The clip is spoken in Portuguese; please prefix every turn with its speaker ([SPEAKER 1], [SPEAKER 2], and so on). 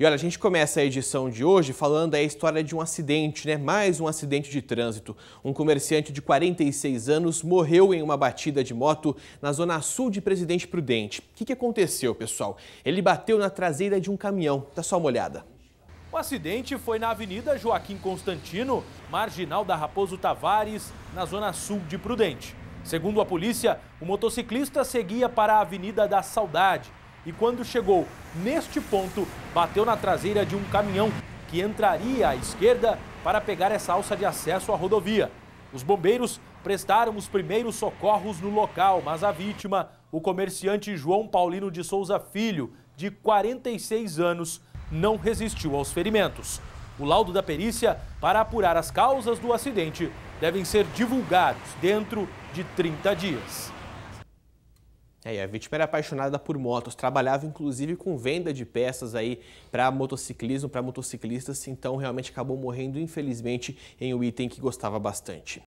[SPEAKER 1] E olha, a gente começa a edição de hoje falando a história de um acidente, né? Mais um acidente de trânsito. Um comerciante de 46 anos morreu em uma batida de moto na zona sul de Presidente Prudente. O que, que aconteceu, pessoal? Ele bateu na traseira de um caminhão. Dá só uma olhada.
[SPEAKER 2] O acidente foi na Avenida Joaquim Constantino, marginal da Raposo Tavares, na zona sul de Prudente. Segundo a polícia, o motociclista seguia para a Avenida da Saudade, e quando chegou neste ponto, bateu na traseira de um caminhão que entraria à esquerda para pegar essa alça de acesso à rodovia. Os bombeiros prestaram os primeiros socorros no local, mas a vítima, o comerciante João Paulino de Souza Filho, de 46 anos, não resistiu aos ferimentos. O laudo da perícia para apurar as causas do acidente devem ser divulgados dentro de 30 dias.
[SPEAKER 1] É, a vítima era apaixonada por motos, trabalhava inclusive com venda de peças aí para motociclismo, para motociclistas, então realmente acabou morrendo infelizmente em um item que gostava bastante.